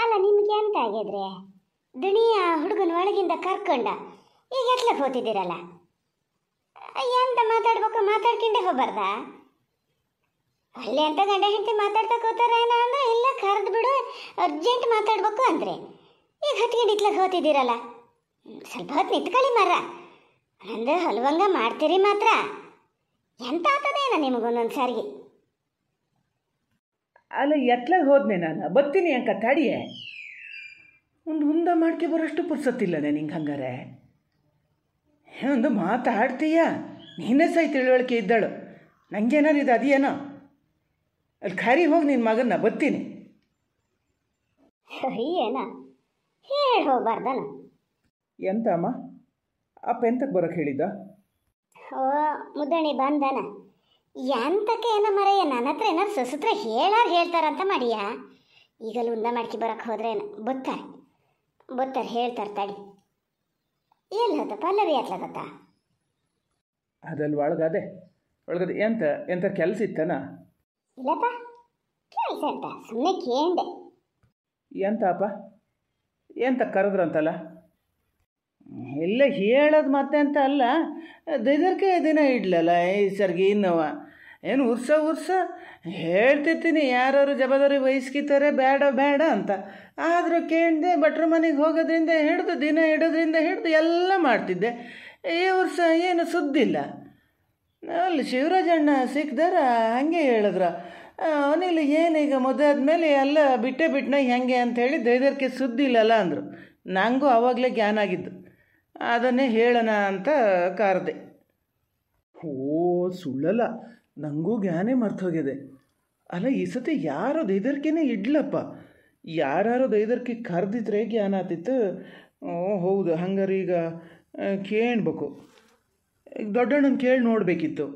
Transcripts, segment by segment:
ಅಲ್ಲ ನಿಮಗೆ ಎಂತ ಆಗಿದ್ರೆ ದುಣಿಯ ಹುಡುಗನ ಒಳಗಿಂದ ಕರ್ಕೊಂಡ ಈಗ ಎತ್ಲಕ್ಕೆ ಹೋಗ್ತಿದ್ದೀರಲ್ಲ ಎಂತ ಮಾತಾಡ್ಬೇಕು ಮಾತಾಡ್ಕೊಂಡೆ ಹೋಗ್ಬಾರ್ದ ಅಲ್ಲಿ ಅಂತ ಗಂಡ ಹೆಂಡತಿ ಮಾತಾಡ್ತಾ ಕೂತಾರ ಏನ ಇಲ್ಲ ಕರೆದು ಬಿಡು ಅರ್ಜೆಂಟ್ ಮಾತಾಡ್ಬೇಕು ಅಂದರೆ ಈಗ ಹತ್ಕೊಂಡು ಇತ್ಲಕ್ಕೆ ಹೋಗ್ತಿದ್ದೀರಲ್ಲ ಸ್ವಲ್ಪ ಹೊತ್ತು ನಿಂತ್ಕೊಳ್ಳಿ ಮರ ಅಂದ್ರೆ ಹೊಲವಂಗ ಮಾಡ್ತೀರಿ ಮಾತ್ರ ಎಂತ ಆಗ್ತದೇನ ನಿಮಗೊಂದೊಂದು ಸಾರಿಗೆ ಅಲ್ಲ ಎತ್ಲಾಗ ಹೋದ್ನೆ ನಾನು ಬರ್ತೀನಿ ಅಂಕ ತಾಡಿಯೇ ಒಂದು ಹುಂದ ಮಾಡ್ಕೆ ಬರೋಷ್ಟು ಪುರ್ಸತ್ತಿಲ್ಲ ನಿಂಗೆ ಹಂಗಾರೆ ಒಂದು ಮಾತಾಡ್ತೀಯ ನೀನೇ ಸಹ ತಿಳುವಳಿಕೆ ಇದ್ದಾಳು ನನಗೇನಾರು ಇದು ಅದೇನೋ ಅಲ್ಲಿ ಖಾರಿ ಹೋಗಿ ನಿನ್ನ ಮಗನ್ನ ಬರ್ತೀನಿ ಎಂತ ಅಮ್ಮ ಅಪ್ಪ ಎಂತಕ್ಕೆ ಬರೋಕೆ ಹೇಳಿದ್ದ ಮುದ್ದಣಿ ಬಂದನ ಎಂತಕ್ಕೆ ಏನ ಮರೆಯ ನನ್ನ ಹತ್ರ ಏನಾರು ಸೊಸತ್ರ ಹೇಳಾರು ಹೇಳ್ತಾರಂತ ಮಾಡಿಯ ಈಗಲೂ ಉಂದ ಮಾಡ್ಕಿ ಬರಕ್ಕೆ ಹೋದ್ರೆ ಬೊತ್ತಾರೆ ಬೊತ್ತಾರೆ ಹೇಳ್ತಾರೆ ತಡಿ ಎಲ್ಲಿ ಹೋದ ಪಲ್ಲವಿ ಆತ್ಲದತ್ತ ಅದಲ್ಲಿ ಒಳಗದೆ ಒಳಗದೆ ಎಂತ ಎಂತ ಕೆಲಸ ಇತ್ತನ ಇಲ್ಲಪ್ಪ ಕೆಲಸ ಅಂತ ಸುಮ್ಮನೆ ಕೇಂದೆ ಎಂತಪ್ಪ ಎಂತ ಅಂತಲ್ಲ ಇಲ್ಲ ಹೇಳೋದು ಮತ್ತೆ ಅಂತ ಅಲ್ಲ ದಿನ ಇಡ್ಲಲ್ಲ ಈ ಸರ್ಗೆ ಇನ್ನವ ಏನು ಉರ್ಸ ಉರ್ಸ ಹೇಳ್ತಿರ್ತೀನಿ ಯಾರು ಜವಾಬ್ದಾರಿ ವಹಿಸ್ಕಿತಾರೆ ಬೇಡ ಬೇಡ ಅಂತ ಆದರೂ ಕೇಳಿದೆ ಭಟ್ರ ಮನೆಗೆ ಹೋಗೋದ್ರಿಂದ ಹಿಡಿದು ದಿನ ಇಡೋದ್ರಿಂದ ಹಿಡಿದು ಎಲ್ಲ ಮಾಡ್ತಿದ್ದೆ ಈ ವರ್ಷ ಏನು ಸುದ್ದಿಲ್ಲ ಅಲ್ಲಿ ಶಿವರಾಜಣ್ಣ ಸಿಕ್ಕದಾರ ಹಂಗೆ ಹೇಳಿದ್ರ ಅವನಿಲ್ಲ ಏನೀಗ ಮೇಲೆ ಎಲ್ಲ ಬಿಟ್ಟೆ ಬಿಟ್ಟನ ಹೆಂಗೆ ಅಂತ ಹೇಳಿ ದೈದರ್ಕೆ ಸುದ್ದಿ ಇಲ್ಲಲ್ಲ ಅಂದರು ನನಗೂ ಆವಾಗಲೇ ಜ್ಞಾನ ಆಗಿದ್ದು ಅದನ್ನೇ ಹೇಳೋಣ ಅಂತ ಕರೆದೆ ಓ ಸುಳ್ಳಲ್ಲ ನನಗೂ ಜ್ಞಾನೇ ಮರ್ತೋಗಿದೆ ಅಲ್ಲ ಈ ಸತಿ ಯಾರೋ ದೈದರ್ಕೆನೇ ಇಡ್ಲಪ್ಪ ಯಾರು ದೈದರ್ಕೆ ಕರೆದಿದ್ರೆ ಜ್ಞಾನ ಆತಿತ್ತು ಹೌದು ಹಂಗಾರೆ ಈಗ ಕೇಳಬೇಕು ಈಗ ದೊಡ್ಡಣ್ಣನ ಕೇಳಿ ನೋಡಬೇಕಿತ್ತು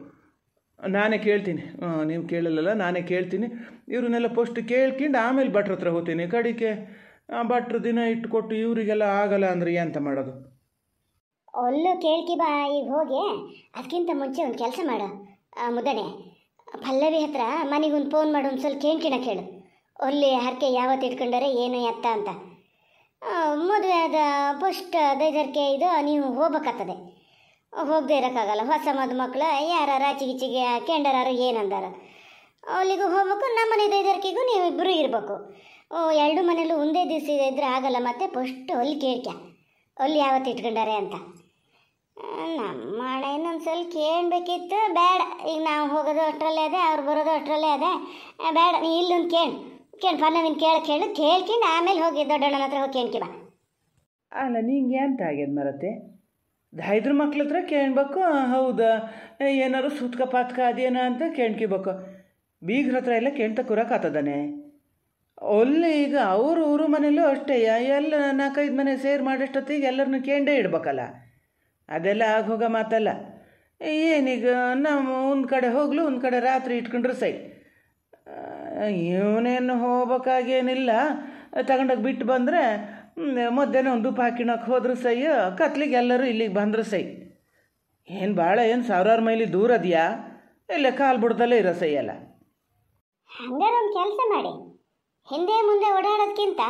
ನಾನೇ ಕೇಳ್ತೀನಿ ನೀವು ಕೇಳಲ್ಲಲ್ಲ ನಾನೇ ಕೇಳ್ತೀನಿ ಇವ್ರನ್ನೆಲ್ಲ ಪೋಸ್ಟ್ ಕೇಳ್ಕೊಂಡು ಆಮೇಲೆ ಭಟ್ರ ಹತ್ರ ಹೋಗ್ತೀನಿ ಕಡಿಕೆ ಭಟ್ರು ದಿನ ಇಟ್ಟುಕೊಟ್ಟು ಇವರಿಗೆಲ್ಲ ಆಗಲ್ಲ ಅಂದರೆ ಎಂತ ಮಾಡೋದು ಅಲ್ಲೂ ಕೇಳ್ಕಿ ಬಾ ಈಗ ಹೋಗಿ ಅದಕ್ಕಿಂತ ಮುಂಚೆ ಒಂದು ಕೆಲಸ ಮಾಡು ಮುದಣೆ ಪಲ್ಲವಿ ಹತ್ರ ಮನೆಗೊಂದು ಫೋನ್ ಮಾಡಿ ಒಂದು ಸ್ವಲ್ಪ ಕೇಂಕಿಣ ಕೇಳು ಅಲ್ಲಿ ಹರಕೆ ಯಾವತ್ತು ಇಟ್ಕೊಂಡರೆ ಏನು ಎತ್ತ ಅಂತ ಮದುವೆ ಆದ ಪಸ್ಟ್ ದೈದರ್ಕೆ ಇದು ನೀವು ಹೋಗ್ಬೇಕಾಗ್ತದೆ ಹೋಗದೆ ಇರೋಕ್ಕಾಗಲ್ಲ ಹೊಸ ಮದುಮಕ್ಳು ಯಾರ ರಾಚಿಗಿಚಿಗೆ ಕೆಂಡರಾರು ಏನಂದಾರ ಅಲ್ಲಿಗೂ ಹೋಗ್ಬೇಕು ನಮ್ಮ ಮನೆ ನೀವು ಇಬ್ಬರು ಇರಬೇಕು ಓ ಎರಡು ಮನೇಲೂ ಒಂದೇ ದಿವಸ ಇದ್ದರೆ ಆಗಲ್ಲ ಮತ್ತೆ ಪಸ್ಟ್ ಅಲ್ಲಿ ಕೇಳ್ಕ್ಯ ಅಲ್ಲಿ ಯಾವತ್ತು ಇಟ್ಕೊಂಡಾರೆ ಅಂತ ನಮ್ಮ ಅಣ್ಣನ ಒಂದ್ಸಲ ಕೇಳಬೇಕಿತ್ತು ಬೇಡ ಈಗ ನಾವು ಹೋಗೋದು ಅಷ್ಟರಲ್ಲೇ ಅದೇ ಅವ್ರು ಬರೋದು ಅಷ್ಟರಲ್ಲೇ ಅದೇ ಬೇಡ ನೀ ಇಲ್ಲೊಂದು ಕೇಳು ಕೇಳಿ ಫನ್ನ ಕೇಳಿ ಕೇಳು ಕೇಳ್ಕೊಂಡು ಆಮೇಲೆ ಹೋಗಿ ದೊಡ್ಡಣ್ಣನ ಹತ್ರ ಹೋಗಿ ಕೇಳ್ಕಿ ಬಾ ಅಲ್ಲ ನಿಂಗೆ ಅಂತ ಆಗ್ಯದ ಮರತೆ ಹೈದ್ರ ಮಕ್ಳ ಹತ್ರ ಕೇಳ್ಬೇಕು ಹೌದಾ ಏನಾದ್ರು ಸೂತ್ಕ ಪಾತ್ಕ ಅದೇನ ಅಂತ ಕೇಳ್ಕಿಬೇಕು ಬೀಗ್ರ ಹತ್ರ ಎಲ್ಲ ಕೇಳ್ತಾ ಕೂರಕ್ಕಾತದಾನೆ ಒಳ್ಳೆ ಈಗ ಅವರು ಊರು ಮನೇಲೂ ಅಷ್ಟೇ ಎಲ್ಲ ನಾಲ್ಕೈದು ಮನೆ ಸೇರ್ ಮಾಡೋಷ್ಟೊತ್ತಿಗೆ ಎಲ್ಲರನ್ನು ಕೇಂಡೇ ಇಡ್ಬೇಕಲ್ಲ ಅದೆಲ್ಲ ಆಗೋಗ ಮಾತಲ್ಲ ಏನೀಗ ನಾವು ಒಂದು ಕಡೆ ಹೋಗ್ಲು ಒಂದು ಕಡೆ ರಾತ್ರಿ ಇಟ್ಕೊಂಡ್ರೆ ಸೈ ಇವನೇನು ಹೋಗ್ಬೇಕಾಗೇನಿಲ್ಲ ತಗೊಂಡೋಗಿ ಬಿಟ್ಟು ಬಂದರೆ ಮಧ್ಯಾಹ್ನ ಒಂದು ಉಪ್ಪು ಹಾಕಿಣಕ್ಕೆ ಹೋದ್ರು ಸೈ ಕತ್ಲಿಗೆ ಎಲ್ಲರೂ ಇಲ್ಲಿಗೆ ಬಂದರು ಸೈ ಏನು ಭಾಳ ಏನು ಸಾವಿರಾರು ಮೈಲಿ ದೂರ ಅದೆಯಾ ಇಲ್ಲ ಕಾಲು ಬಿಡ್ದಲ್ಲೇ ಇರೋ ಸೈ ಅಲ್ಲ ಹಂಗಾರೆ ಒಂದು ಕೆಲಸ ಮಾಡಿ ಹಿಂದೆ ಮುಂದೆ ಓಡಾಡೋದಕ್ಕಿಂತ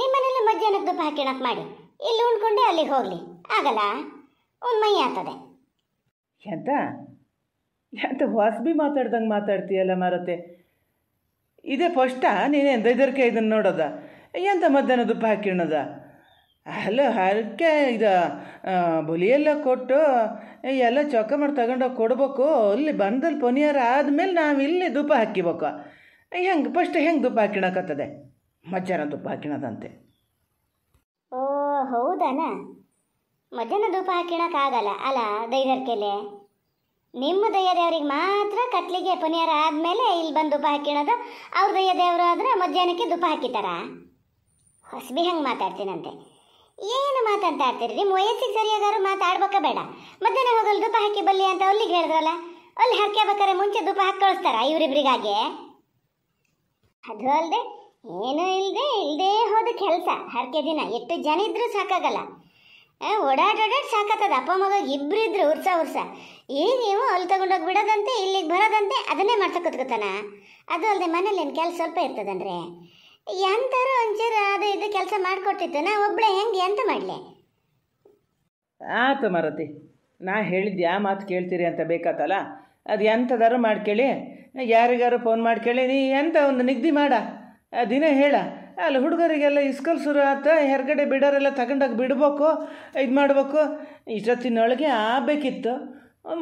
ನಿಮ್ಮನೆಲ್ಲ ಮಧ್ಯಾಹ್ನಕ್ಕೆ ಉಪ್ಪು ಹಾಕಿಣಕ್ಕೆ ಮಾಡಿ ಇಲ್ಲಿ ಉಂಡ್ಕೊಂಡೆ ಅಲ್ಲಿಗೆ ಹೋಗಲಿ ಆಗಲ್ಲ ಅವನ ಎಂತ ಎಂತ ವಾಸ್ಬಿ ಮಾತಾಡ್ದಂಗೆ ಮಾತಾಡ್ತೀಯಲ್ಲ ಮಾರತೆ ಇದೇ ಫಸ್ಟಾ ಎಂತ ದೈದರ್ಕೆ ಇದನ್ನು ನೋಡೋದ ಎಂತ ಮಧ್ಯಾಹ್ನ ದುಪ್ಪ ಹಾಕಿಣದ ಅಲ್ಲ ಹರಕೆ ಇದು ಬುಲಿಯೆಲ್ಲ ಕೊಟ್ಟು ಎಲ್ಲ ಚೊಕ್ಕ ಮಾಡಿ ತಗೊಂಡೋಗಿ ಕೊಡ್ಬೇಕು ಅಲ್ಲಿ ಬಂದಲ್ಲಿ ಪೊನಿಯರ್ ಆದಮೇಲೆ ನಾವು ಇಲ್ಲಿ ದುಪ್ಪ ಹಾಕಿಬೇಕು ಹೆಂಗೆ ಫಸ್ಟ್ ಹೆಂಗೆ ದುಪ್ಪ ಹಾಕಿಣಕತ್ತದೆ ಮಧ್ಯಾಹ್ನ ದುಪ್ಪ ಹಾಕಿಣದಂತೆ ಓ ಹೌದನಾ ಮಧ್ಯಾಹ್ನ ಧೂಪ ಹಾಕಿಣಕ್ಕಾಗಲ್ಲ ಅಲ್ಲ ದೈದರ್ಕೆಲೆ ನಿಮ್ಮ ದಯ್ಯ ದೇವರಿಗೆ ಮಾತ್ರ ಕತ್ಲಿಗೆ ಪುನಿಯಾರ ಆದಮೇಲೆ ಇಲ್ಲಿ ಬಂದು ಧೂಪ ಹಾಕಿಣೋದು ಅವ್ರ ದಯ್ಯ ದೇವರು ಆದರೆ ಮಧ್ಯಾಹ್ನಕ್ಕೆ ಧೂಪ ಹಾಕಿತಾರ ಹೊಸಬಿ ಹಂಗೆ ಮಾತಾಡ್ತೀನಂತೆ ಏನು ಆಡ್ತೀರಿ ನಿಮ್ಮ ವಯಸ್ಸಿಗೆ ಸರಿಯಾದವ್ರು ಮಾತಾಡ್ಬೇಕ ಬೇಡ ಮಧ್ಯಾಹ್ನ ಹೋಗಲು ಧೂಪ ಹಾಕಿ ಬಲ್ಲಿ ಅಂತ ಅಲ್ಲಿಗೆ ಹೇಳಿದ್ರಲ್ಲ ಅಲ್ಲಿ ಹಾಕ್ಯಬೇಕಾರೆ ಮುಂಚೆ ಧೂಪ ಹಾಕಿ ಕಳಿಸ್ತಾರ ಇವರಿಬ್ರಿಗಾಗೆ ಅದು ಅಲ್ಲದೆ ಏನೂ ಇಲ್ಲದೆ ಇಲ್ಲದೆ ಹೋದ ಕೆಲಸ ಹರಕೆ ದಿನ ಎಷ್ಟು ಜನ ಇದ್ರೂ ಸಾಕಾಗಲ್ಲ ಏ ಓಡಾಡೋಡಾಡ್ ಸಾಕತ್ತದ ಅಪ್ಪ ಮಗ ಇಬ್ಬರಿದ್ರು ಉರ್ಸ ಉರ್ಸ ನೀವು ಅಲ್ಲಿ ತಗೊಂಡೋಗಿ ಬಿಡೋದಂತೆ ಇಲ್ಲಿಗೆ ಬರೋದಂತೆ ಅದನ್ನೇ ಮಾಡ್ತಾ ಕೂತ್ಕೋತಾನ ಅದು ಅಲ್ಲದೆ ಮನೇಲಿ ಏನು ಕೆಲಸ ಸ್ವಲ್ಪ ಇರ್ತದಂದ್ರೆ ಎಂತಾರು ಒಂಚೂರು ಅದು ಇದು ಕೆಲಸ ಮಾಡಿಕೊಟ್ಟಿತ್ತು ನಾ ಒಬ್ಬಳೆ ಹೆಂಗೆ ಅಂತ ಮಾಡಲಿ ಆತು ಮಾರತಿ ನಾ ಹೇಳಿದ್ದು ಆ ಮಾತು ಕೇಳ್ತೀರಿ ಅಂತ ಬೇಕಾತಲ್ಲ ಅದು ಎಂಥದಾರು ಮಾಡ್ಕೇಳಿ ಯಾರಿಗಾರು ಫೋನ್ ಮಾಡ್ಕೇಳಿ ನೀ ಎಂತ ಒಂದು ನಿಗದಿ ಮಾಡ ದಿನ ಹೇಳ ಅಲ್ಲಿ ಹುಡುಗರಿಗೆಲ್ಲ ಇಸ್ಕಲ್ ಶುರು ಆತ ಹೊರಗಡೆ ಬಿಡೋರೆಲ್ಲ ತಗೊಂಡಾಗ ಬಿಡ್ಬೇಕು ಇದು ಮಾಡಬೇಕು ಇಷ್ಟೊತ್ತಿನೊಳಗೆ ಆಗಬೇಕಿತ್ತು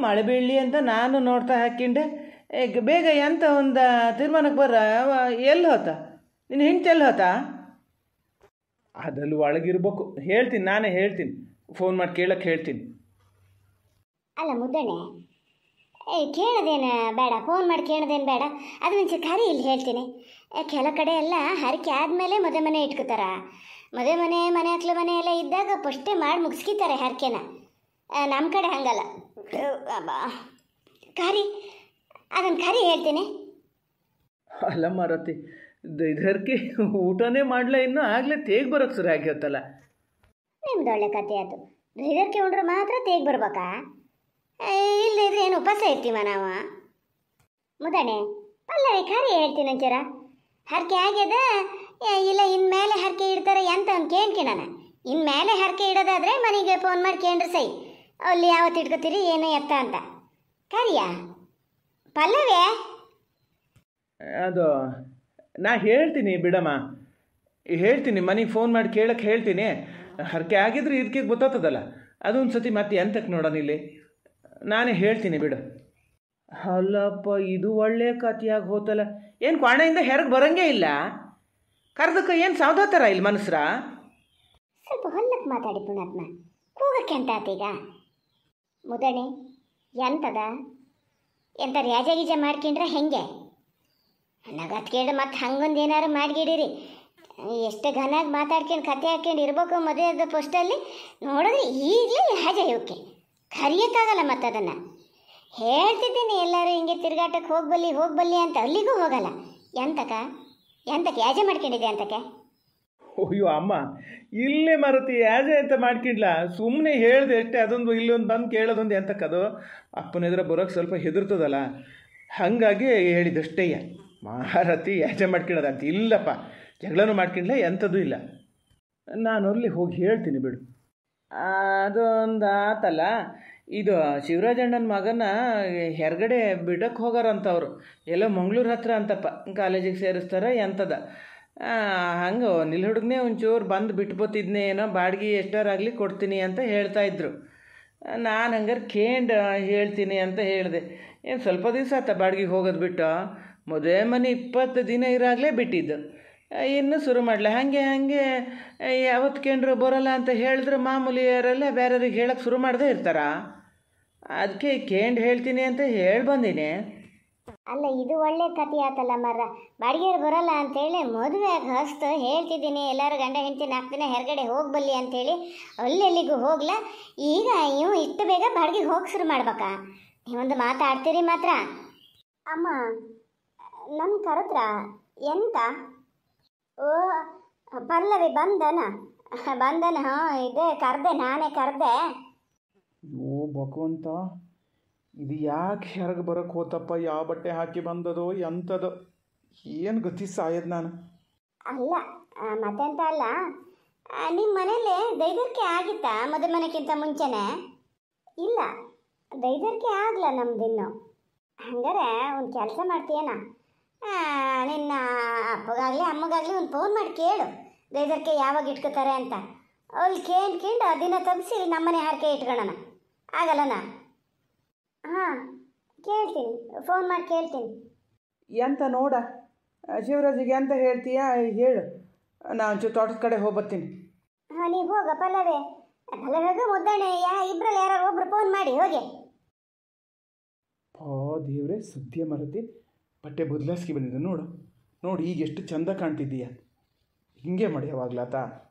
ಮಳೆ ಬೀಳಲಿ ಅಂತ ನಾನು ನೋಡ್ತಾ ಹಾಕಿಂಡೆ ಈಗ ಬೇಗ ಎಂಥ ಒಂದು ತೀರ್ಮಾನಕ್ಕೆ ಬರ್ರ ಎಲ್ಲಿ ಹೋತ ನಿನ್ನ ಹೆಂಡ್ತಿ ಎಲ್ಲಿ ಹೋತ ಅದಲ್ಲೂ ಒಳಗಿರ್ಬೇಕು ಹೇಳ್ತೀನಿ ನಾನೇ ಹೇಳ್ತೀನಿ ಫೋನ್ ಮಾಡಿ ಕೇಳಕ್ಕೆ ಹೇಳ್ತೀನಿ ಅಲ್ಲ ಮುದ್ದಣೆ ಏಯ್ ಕೇಳೋದೇನು ಬೇಡ ಫೋನ್ ಮಾಡಿ ಕೇಳದೇನು ಬೇಡ ಅದು ಒಂಚೂರು ಕರಿ ಇಲ್ಲಿ ಹೇಳ್ತೀನಿ ಕೆಲ ಕಡೆ ಎಲ್ಲ ಹರಕೆ ಆದಮೇಲೆ ಮದುವೆ ಮನೆ ಇಟ್ಕೋತಾರ ಮದುವೆ ಮನೆ ಮನೆ ಹತ್ಲು ಮನೆ ಎಲ್ಲ ಇದ್ದಾಗ ಫಸ್ಟೇ ಮಾಡಿ ಮುಗಿಸ್ಕಿತಾರೆ ಹರಕೆನ ನಮ್ಮ ಕಡೆ ಹಂಗಲ್ಲ ಕರಿ ಅದನ್ನು ಕರಿ ಹೇಳ್ತೀನಿ ಅಲ್ಲ ಮಾರತಿ ಇದರ್ಕೆ ಊಟನೇ ಮಾಡಲ ಇನ್ನೂ ಆಗಲೇ ತೇಗ್ ಬರೋಕ್ಕೆ ಸರಿ ಆಗಿರುತ್ತಲ್ಲ ನಿಮ್ದು ಒಳ್ಳೆ ಕಥೆ ಅದು ಇದರ್ಕೆ ಉಂಡ್ರೆ ಮಾತ್ರ ತೇಗ್ ಬರ್ಬೇಕಾ ಇಲ್ಲದಿದ್ರೆ ಏನು ಉಪವಾಸ ಇರ್ತೀವ ನಾವು ಮುದಣೆ ಪಲ್ಲವಿ ಖಾರಿ ಹೇಳ್ತೀನಿ ಅಂಚರ ಹರಕೆ ಆಗ್ಯದ ಇಲ್ಲ ಇನ್ಮೇಲೆ ಹರಕೆ ಇಡ್ತಾರೆ ಎಂತ ಅಂತ ಅವ್ನು ಕೇಳ್ಕಿಣನ ಇನ್ಮೇಲೆ ಹರಕೆ ಇಡೋದಾದ್ರೆ ಮನೆಗೆ ಫೋನ್ ಮಾಡಿ ಕೇಳ್ರಿ ಸೈ ಅಲ್ಲಿ ಯಾವತ್ತು ಇಟ್ಕೋತೀರಿ ಏನು ಎತ್ತ ಅಂತ ಕರಿಯಾ ಪಲ್ಲವೇ ಅದು ನಾ ಹೇಳ್ತೀನಿ ಬಿಡಮ್ಮ ಹೇಳ್ತೀನಿ ಮನೆಗೆ ಫೋನ್ ಮಾಡಿ ಕೇಳಕ್ಕೆ ಹೇಳ್ತೀನಿ ಹರಕೆ ಆಗಿದ್ರೆ ಇದಕ್ಕೆ ಗೊತ್ತಾಗ್ತದಲ್ಲ ಅದೊಂದು ಸತಿ ಮತ್ತೆ ಎಂತಕ್ಕೆ ನೋಡೋಣ ಇಲ್ಲಿ ನಾನೇ ಹೇಳ್ತೀನಿ ಬಿಡು ಅಲ್ಲಪ್ಪ ಇದು ಒಳ್ಳೆ ಕಥೆಯಾಗಿ ಹೋತಲ್ಲ ಏನು ಕ್ವಾಣೆಯಿಂದ ಹೆರಗೆ ಬರಂಗೇ ಇಲ್ಲ ಕರೆದಕ್ಕೆ ಏನು ಸಾವ್ದಾತಾರ ಇಲ್ಲಿ ಮನಸ್ರ ಸ್ವಲ್ಪ ಹೊಲ್ಲಕ್ಕೆ ಮಾತಾಡಿ ಪುಣಾತ್ಮ ಕೂಗಕ್ಕೆ ಅಂತ ಆತೀಗ ಮುದಣಿ ಎಂತದ ಎಂತ ರ್ಯಾಜ ಗೀಜ ಮಾಡ್ಕೊಂಡ್ರೆ ಹೆಂಗೆ ನಗತ್ ಕೇಳಿ ಮತ್ತೆ ಹಂಗೊಂದು ಏನಾರು ಮಾಡ್ಗಿಡಿರಿ ಎಷ್ಟು ಘನಾಗಿ ಮಾತಾಡ್ಕೊಂಡು ಕತೆ ಹಾಕ್ಕೊಂಡು ಇರ್ಬೇಕು ಮದುವೆ ಪೋಸ್ಟಲ್ಲಿ ನೋಡಿದ್ರೆ ಈಗಲೇ ರಾಜ ಇವಕ್ಕೆ ಕರೆಯೋಕ್ಕಾಗಲ್ಲ ಮತ್ತೆ ಅದನ್ನು ಹೇಳ್ತಿದ್ದೀನಿ ಎಲ್ಲರೂ ಹಿಂಗೆ ತಿರುಗಾಟಕ್ಕೆ ಹೋಗ್ಬಲ್ಲಿ ಹೋಗ್ಬಲ್ಲಿ ಅಂತ ಅಲ್ಲಿಗೂ ಹೋಗಲ್ಲ ಎಂತಕ ಎಂತಕ್ಕೆ ಯಾಜೆ ಮಾಡ್ಕೊಂಡಿದೆ ಅಂತಕ್ಕೆ ಅಯ್ಯೋ ಅಮ್ಮ ಇಲ್ಲೇ ಮಾರುತಿ ಯಾಜೆ ಅಂತ ಮಾಡ್ಕಿಡ್ಲ ಸುಮ್ಮನೆ ಹೇಳಿದೆ ಎಷ್ಟೇ ಅದೊಂದು ಇಲ್ಲೊಂದು ಬಂದು ಕೇಳೋದೊಂದು ಎಂತಕ್ಕದು ಅಪ್ಪನ ಎದುರು ಬರೋಕ್ಕೆ ಸ್ವಲ್ಪ ಹೆದರ್ತದಲ್ಲ ಹಾಗಾಗಿ ಹೇಳಿದಷ್ಟೇಯ್ಯ ಮಾರತಿ ಯಾಜೆ ಮಾಡ್ಕೊಳ್ಳೋದಂತ ಇಲ್ಲಪ್ಪ ಜಗಳನೂ ಮಾಡ್ಕೊಂಡ್ಲೇ ಎಂಥದ್ದು ಇಲ್ಲ ನಾನು ಅಲ್ಲಿ ಹೋಗಿ ಹೇಳ್ತೀನಿ ಬಿಡು ಅದೊಂದು ಆತಲ್ಲ ಇದು ಶಿವರಾಜಣ್ಣನ ಮಗನ ಹೊರಗಡೆ ಬಿಡಕ್ಕೆ ಹೋಗಾರಂತ ಅವರು ಎಲ್ಲೋ ಮಂಗ್ಳೂರು ಹತ್ರ ಅಂತಪ್ಪ ಕಾಲೇಜಿಗೆ ಸೇರಿಸ್ತಾರೆ ಎಂಥದ ಹಂಗೆ ನಿಲ್ ಹುಡುಗನೇ ಒಂಚೂರು ಬಂದು ಬಿಟ್ಬೋತಿದ್ನೇನೋ ಏನೋ ಬಾಡಿಗೆ ಎಷ್ಟಾರಾಗಲಿ ಕೊಡ್ತೀನಿ ಅಂತ ಹೇಳ್ತಾ ಹೇಳ್ತಾಯಿದ್ರು ನಾನು ಹಂಗಾರೆ ಕೇಂಡ್ ಹೇಳ್ತೀನಿ ಅಂತ ಹೇಳಿದೆ ಏನು ಸ್ವಲ್ಪ ದಿವಸ ಆತ ಬಾಡಿಗೆ ಹೋಗೋದು ಬಿಟ್ಟು ಮದುವೆ ಮನೆ ಇಪ್ಪತ್ತು ದಿನ ಇರಾಗಲೇ ಬಿಟ್ಟಿದ್ದು ಇನ್ನೂ ಶುರು ಮಾಡ್ಲ ಹಾಗೆ ಹಾಗೆ ಯಾವತ್ತು ಕೇಂದ್ರ ಬರೋಲ್ಲ ಅಂತ ಹೇಳಿದ್ರೆ ಮಾಮೂಲಿಯರೆಲ್ಲ ಬೇರೆಯವ್ರಿಗೆ ಹೇಳಕ್ಕೆ ಶುರು ಮಾಡದೇ ಇರ್ತಾರಾ ಅದಕ್ಕೆ ಕೇಂಡ್ ಹೇಳ್ತೀನಿ ಅಂತ ಹೇಳಿ ಬಂದೀನಿ ಅಲ್ಲ ಇದು ಒಳ್ಳೆ ಕಥೆ ಆತಲ್ಲ ಮರ ಬಾಡಿಗೆರು ಬರೋಲ್ಲ ಅಂತೇಳಿ ಮದುವೆ ಹಸ್ತು ಹೇಳ್ತಿದ್ದೀನಿ ಎಲ್ಲರೂ ಗಂಡ ಹೆಂಡತಿ ನಾಲ್ಕು ದಿನ ಹೊರಗಡೆ ಹೋಗ್ಬಲ್ಲಿ ಅಂತೇಳಿ ಅಲ್ಲೆಲ್ಲಿಗೂ ಹೋಗ್ಲ ಈಗ ಇವು ಇಷ್ಟು ಬೇಗ ಬಾಡಿಗೆ ಹೋಗಿ ಶುರು ಮಾಡ್ಬೇಕಾ ನೀವೊಂದು ಮಾತಾಡ್ತೀರಿ ಮಾತ್ರ ಅಮ್ಮ ನನ್ನ ಕರೆದ್ರ ಎಂತ ಓ ಪಲ್ಲವಿ ಬಂದನ ಬಂದನ ಹಾಂ ಇದೇ ಕರೆದೆ ನಾನೇ ಕರೆದೆ ಅಯ್ಯೋ ಭಗವಂತ ಇದು ಯಾಕೆ ಹೆರಗೆ ಬರಕ್ ಹೋತಪ್ಪ ಯಾವ ಬಟ್ಟೆ ಹಾಕಿ ಬಂದದೋ ಎಂತದ ಏನು ಗತಿ ಸಾಯದ್ ನಾನು ಅಲ್ಲ ಮತ್ತೆಂತ ಅಲ್ಲ ನಿಮ್ಮ ಮನೇಲಿ ದೈದರ್ಕೆ ಆಗಿತ್ತಾ ಮನೆಕ್ಕಿಂತ ಮುಂಚೆನೆ ಇಲ್ಲ ದೈದರ್ಕೆ ಆಗಲ್ಲ ನಮ್ದಿನ್ನು ಹಂಗಾರೆ ಒಂದು ಕೆಲಸ ಮಾಡ್ತೀಯನ ನಿನ್ನ ಯಾವಾಗಲೂ ಒಂದು ಫೋನ್ ಮಾಡಿ ಕೇಳು ಗೈದರ್ಕೆ ಯಾವಾಗ ಇಟ್ಕೋತಾರೆ ಅಂತ ಅವ್ಳು ಕೇಳ್ಕೊಂಡು ದಿನ ತಂಪಿಸಿ ನಮ್ಮನೆ ಹರಕೆ ಇಟ್ಕೊಳ್ಳೋಣ ಆಗಲ್ಲನಾ ಹಾಂ ಕೇಳ್ತೀನಿ ಫೋನ್ ಮಾಡಿ ಕೇಳ್ತೀನಿ ಎಂತ ನೋಡ ಶಿವರಾಜಿಗೆ ಎಂತ ಹೇಳ್ತೀಯಾ ಹೇಳು ನಾನು ಒಂಚೂರು ತೋಟದ ಕಡೆ ಹೋಗಿ ಬರ್ತೀನಿ ಹಾಂ ನೀವು ಹೋಗ ಪಲ್ಲವೆ ಪಲ್ಲವೆಗೂ ಮುದ್ದಾಣೆ ಯಾ ಇಬ್ಬರಲ್ಲಿ ಯಾರು ಒಬ್ರು ಫೋನ್ ಮಾಡಿ ಹೋಗಿ ಪಾ ದೇವ್ರೆ ಸುದ್ದಿ ಮರತಿ ಬಟ್ಟೆ ಬದಲಾಯಿಸ್ಕಿ ಬಂದಿದ್ದೆ ನೋಡು ನೋಡಿ ಈಗ ಎಷ್ಟು ಚಂದ ಕಾಣ್ತಿದ್ದೀಯ ಹೀಗೆ ಮಾಡಿ ಯಾವಾಗ್ಲಾತ